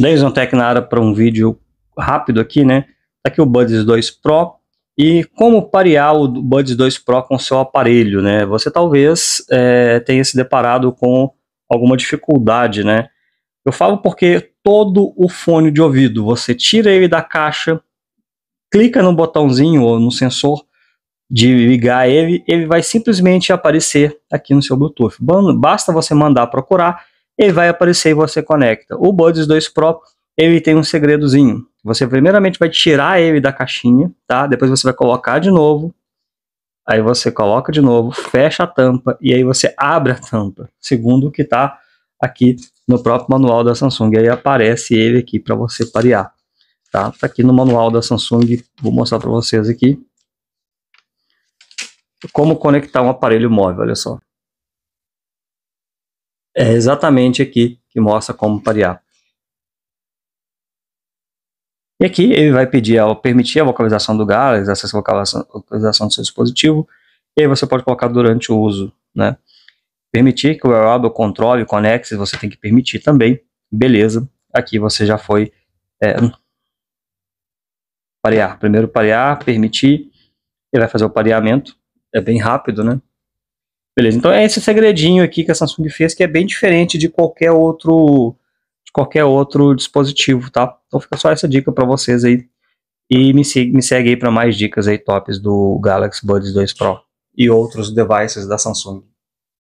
Denison Tech na área para um vídeo rápido aqui, né? Tá aqui o Buds 2 Pro e como parear o Buds 2 Pro com o seu aparelho, né? Você talvez é, tenha se deparado com alguma dificuldade, né? Eu falo porque todo o fone de ouvido, você tira ele da caixa, clica no botãozinho ou no sensor de ligar ele, ele vai simplesmente aparecer aqui no seu Bluetooth. Basta você mandar procurar e vai aparecer e você conecta. O Buds 2 Pro, ele tem um segredozinho. Você primeiramente vai tirar ele da caixinha, tá? Depois você vai colocar de novo. Aí você coloca de novo, fecha a tampa e aí você abre a tampa, segundo o que está aqui no próprio manual da Samsung. aí aparece ele aqui para você parear, tá? Tá aqui no manual da Samsung, vou mostrar para vocês aqui como conectar um aparelho móvel, olha só é exatamente aqui que mostra como parear. E aqui ele vai pedir ao permitir a vocalização do Galaxy, essa vocalização, vocalização do seu dispositivo, e aí você pode colocar durante o uso, né? Permitir que o wearable controle, conecte, você tem que permitir também, beleza. Aqui você já foi é, parear. Primeiro parear, permitir, ele vai fazer o pareamento, é bem rápido, né? Beleza, então é esse segredinho aqui que a Samsung fez que é bem diferente de qualquer outro de qualquer outro dispositivo, tá? Então fica só essa dica para vocês aí. E me, me segue aí para mais dicas aí tops do Galaxy Buds 2 Pro e outros devices da Samsung.